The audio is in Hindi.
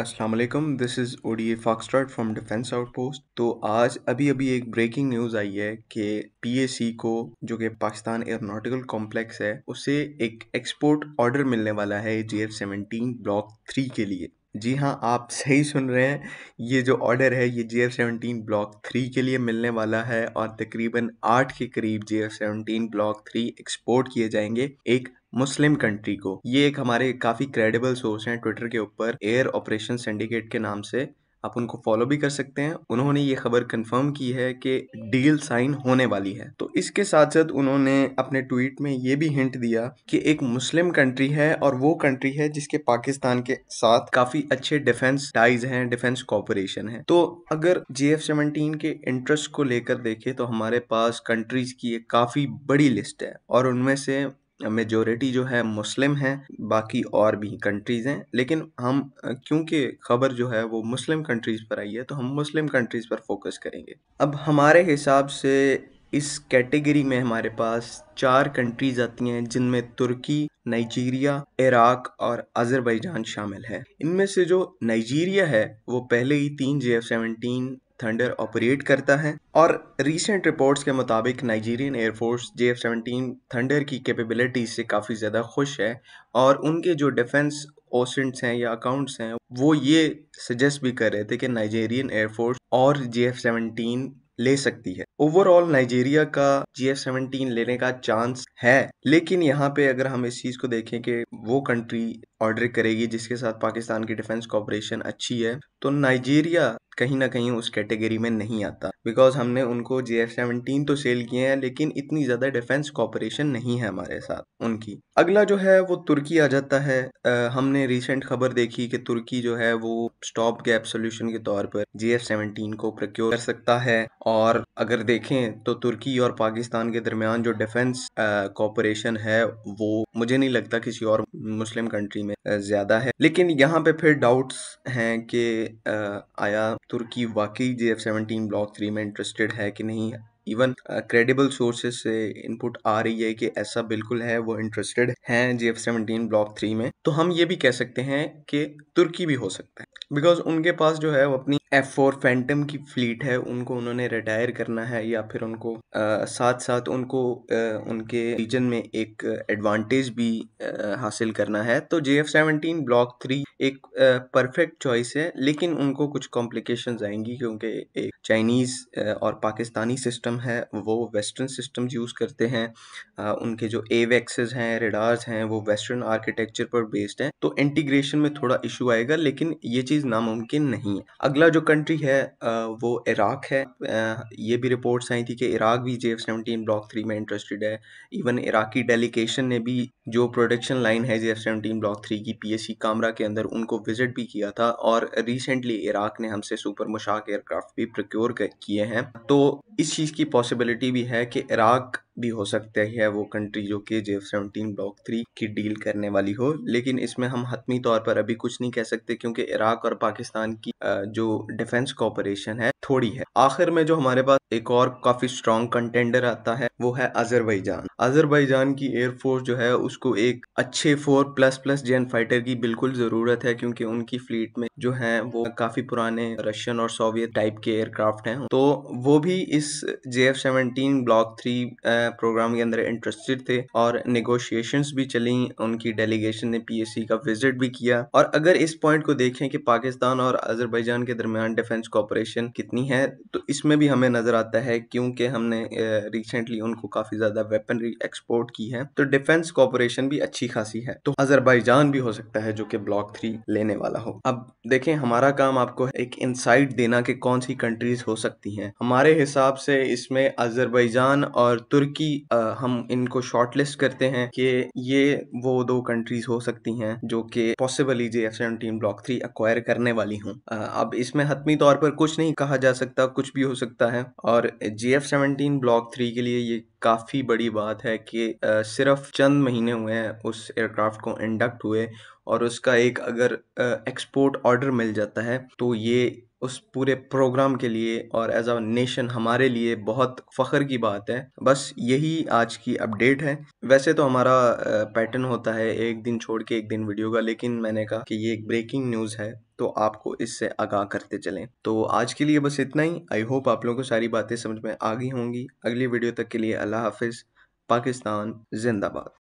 Aslam this is O D A foxtrot from defence outpost तो आज अभी अभी एक ब्रेकिंग न्यूज़ आई है कि पी ए सी को जो कि पाकिस्तान एयरोनॉटिकल कॉम्प्लेक्स है उसे एक एक्सपोर्ट ऑर्डर मिलने वाला है J F seventeen block three के लिए जी हाँ आप सही सुन रहे हैं ये जो ऑर्डर है ये J F seventeen block three के लिए मिलने वाला है और तकरीबन आठ के करीब J F seventeen block three export किए जाएंगे एक मुस्लिम कंट्री को ये एक हमारे काफ़ी क्रेडिबल सोर्स हैं ट्विटर के ऊपर एयर ऑपरेशन सिंडिकेट के नाम से आप उनको फॉलो भी कर सकते हैं उन्होंने ये खबर कंफर्म की है कि डील साइन होने वाली है तो इसके साथ साथ उन्होंने अपने ट्वीट में ये भी हिंट दिया कि एक मुस्लिम कंट्री है और वो कंट्री है जिसके पाकिस्तान के साथ काफी अच्छे डिफेंस टाइज हैं डिफेंस कॉपरेशन है तो अगर जे एफ सेवनटीन के इंटरेस्ट को लेकर देखें तो हमारे पास कंट्रीज की एक काफी बड़ी लिस्ट है और उनमें से मेजोरिटी जो है मुस्लिम हैं बाकी और भी कंट्रीज़ हैं लेकिन हम क्योंकि खबर जो है वो मुस्लिम कंट्रीज़ पर आई है तो हम मुस्लिम कंट्रीज़ पर फोकस करेंगे अब हमारे हिसाब से इस कैटेगरी में हमारे पास चार कंट्रीज आती हैं जिनमें तुर्की नाइजीरिया इराक और अजरबैजान शामिल है इनमें से जो नाइजीरिया है वो पहले ही तीन J F seventeen thunder operate करता है और रीसेंट रिपोर्ट्स के मुताबिक Nigerian air force J F seventeen thunder की कैपेबिलिटी से काफ़ी ज़्यादा खुश है और उनके जो डिफेंस ओसेंट्स हैं या अकाउंट्स हैं वो ये सजेस्ट भी कर रहे थे कि नाइजेरियन एयरफोर्स और जे एफ सेवनटीन ले सकती है ओवरऑल नाइजीरिया का जी एफ सेवनटीन लेने का चांस है लेकिन यहाँ पे अगर हम इस चीज़ को देखें कि वो कंट्री ऑर्डर करेगी जिसके साथ पाकिस्तान की डिफेंस कॉपरेशन अच्छी है तो नाइजीरिया कहीं ना कहीं उस कैटेगरी में नहीं आता बिकॉज हमने उनको जे एफ सेवनटीन तो सेल किए हैं लेकिन इतनी ज़्यादा डिफेंस कॉपरेशन नहीं है हमारे साथ उनकी अगला जो है वो तुर्की आ जाता है आ, हमने रिसेंट खबर देखी कि तुर्की जो है वो स्टॉप गैप सोल्यूशन के तौर पर जे एफ सेवनटीन को प्रक्योर कर सकता है और अगर देखें तो तुर्की और पाकिस्तान के दरमियान जो डिफेंस कॉपरेशन है वो मुझे नहीं लगता किसी और मुस्लिम कंट्री में ज़्यादा है लेकिन यहाँ पे फिर डाउट्स हैं कि आया तुर्की वाकई J F seventeen block three में इंटरेस्टेड है कि नहीं इवन क्रेडिबल सोर्सेज से इनपुट आ रही है कि ऐसा बिल्कुल है वो इंटरेस्टेड हैं J F seventeen block three में तो हम ये भी कह सकते हैं कि तुर्की भी हो सकता है बिकॉज उनके पास जो है वो अपनी एफ फोर फैंटम की फ्लीट है उनको उन्होंने रिटायर करना है या फिर उनको आ, साथ साथ उनको आ, उनके रीजन में एक एडवांटेज भी आ, हासिल करना है तो J F seventeen block three एक परफेक्ट चॉइस है लेकिन उनको कुछ कॉम्प्लिकेशन आएंगी क्योंकि एक चाइनीज़ और पाकिस्तानी सिस्टम है वो वेस्टर्न सिस्टम यूज़ करते हैं उनके जो एवेक्सेस हैं रेडार्स हैं वो वेस्टर्न आर्किटेक्चर पर बेस्ड हैं तो इंटीग्रेशन में थोड़ा इशू आएगा लेकिन ये चीज़ नामुमकिन नहीं है अगला जो कंट्री है वो इराक है ये भी रिपोर्ट्स आई थी कि इराक भी J F seventeen block three में इंटरेस्टेड है इवन इराकी डेलीगेशन ने भी जो प्रोडक्शन लाइन है J F seventeen block three की पी एस सी कामरा के अंदर उनको विजिट भी किया था और रिसेंटली इराक ने हमसे सुपर मुशाक एयरक्राफ्ट भी प्रोक्योर किए हैं तो इस चीज़ की पॉसिबिलिटी भी है कि इराक भी हो सकता है वो कंट्री जो कि जेफ सेवनटीन ब्लॉक थ्री की डील करने वाली हो लेकिन इसमें हम हतमी तौर पर अभी कुछ नहीं कह सकते क्योंकि इराक और पाकिस्तान की जो डिफेंस कॉपरेशन है थोड़ी है आखिर में जो हमारे पास एक और काफी स्ट्रॉन्ग कंटेंडर आता है वो है अजरबैजान अजरबैजान की एयरफोर्स जो है उसको एक अच्छे four plus plus gen fighter की बिल्कुल जरूरत है क्योंकि उनकी फ्लीट में जो है वो काफी पुराने रशियन और सोवियत टाइप के एयरक्राफ्ट हैं तो वो भी इस J F seventeen block three programme के अंदर इंटरेस्टेड थे और निगोशिएशन भी चली उनकी डेलीगेशन ने पीएससी का विजिट भी किया और अगर इस पॉइंट को देखें कि पाकिस्तान और अजरबैजान के दरमियान डिफेंस कॉपरेशन कितनी है तो इसमें भी हमें नजर आता है क्योंकि हमने रिसेंटली उनको काफी ज्यादा वेपनरी एक्सपोर्ट की है तो डिफेंस कॉपरेशन भी अच्छी खासी है तो अजरबैजान भी हो सकता है जो कि ब्लॉक थ्री लेने वाला हो अब देखें हमारा काम आपको एक इंसाइट देना कि कौन सी कंट्रीज हो सकती हैं हमारे हिसाब से इसमें अजरबैजान और तुर्की क्योंकि हम इनको शॉर्ट लिस्ट करते हैं कि ये वो दो कंट्रीज हो सकती हैं जो कि possibly J F seventeen block three acquire करने वाली हूँ अब इसमें हतमी तौर पर कुछ नहीं कहा जा सकता कुछ भी हो सकता है और J F seventeen block three के लिए ये काफ़ी बड़ी बात है कि सिर्फ चंद महीने हुए हैं उस एयरक्राफ्ट को इंडक्ट हुए और उसका एक अगर एक्सपोर्ट ऑर्डर मिल जाता है तो ये उस पूरे प्रोग्राम के लिए और एज अ नेशन हमारे लिए बहुत फ़ख्र की बात है बस यही आज की अपडेट है वैसे तो हमारा पैटर्न होता है एक दिन छोड़ के एक दिन वीडियो का लेकिन मैंने कहा कि ये एक ब्रेकिंग न्यूज़ है तो आपको इससे आगाह करते चलें तो आज के लिए बस इतना ही आई होप आप लोगों को सारी बातें समझ में आ गई होंगी अगली वीडियो तक के लिए अल्लाह हाफिज़ पाकिस्तान जिंदाबाद